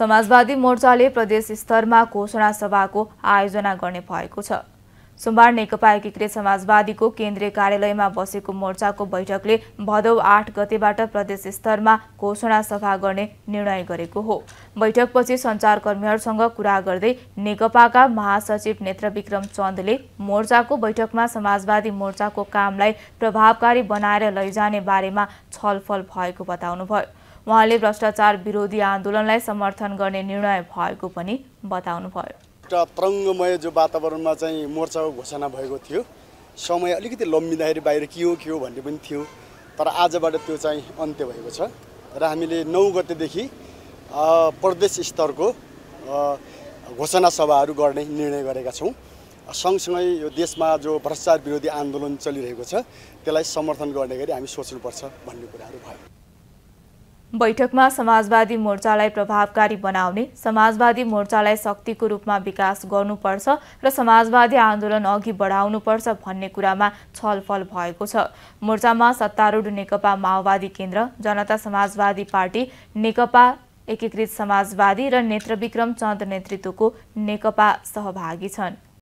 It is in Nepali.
समाजवादी मोर्चाले प्रदेश स्तरमा घोषणा सभाको आयोजना गर्ने भएको छ सोमबार नेकपा एकीकृत समाजवादीको केन्द्रीय कार्यालयमा बसेको मोर्चाको बैठकले भदौ आठ गतेबाट प्रदेश स्तरमा घोषणा सभा गर्ने निर्णय गरेको हो बैठकपछि सञ्चारकर्मीहरूसँग कुरा गर्दै नेकपाका महासचिव नेत्र विक्रम चन्दले मोर्चाको बैठकमा समाजवादी मोर्चाको कामलाई प्रभावकारी बनाएर लैजाने बारेमा छलफल भएको बताउनुभयो उहाँले भ्रष्टाचार विरोधी आन्दोलनलाई समर्थन गर्ने निर्णय भएको पनि बताउनुभयो एउटा तरङ्गमय जो वातावरणमा चाहिँ मोर्चाको घोषणा भएको थियो समय अलिकति लम्बिँदाखेरि बाहिर के हो के हो भन्ने पनि थियो तर आजबाट त्यो चाहिँ अन्त्य भएको छ र हामीले नौ गतेदेखि प्रदेश स्तरको घोषणा सभाहरू गर्ने निर्णय गरेका छौँ सँगसँगै यो देशमा जो भ्रष्टाचार विरोधी आन्दोलन चलिरहेको छ त्यसलाई समर्थन गर्ने गरी हामी सोच्नुपर्छ भन्ने कुराहरू भयो बैठकमा समाजवादी मोर्चालाई प्रभावकारी बनाउने समाजवादी मोर्चालाई शक्तिको रूपमा विकास गर्नुपर्छ र समाजवादी आन्दोलन अघि बढाउनुपर्छ भन्ने कुरामा छलफल भएको छ मोर्चामा सत्तारूढ नेकपा माओवादी केन्द्र जनता समाजवादी पार्टी नेकपा एकीकृत समाजवादी र नेत्रविक्रम चन्द नेतृत्वको नेकपा सहभागी छन्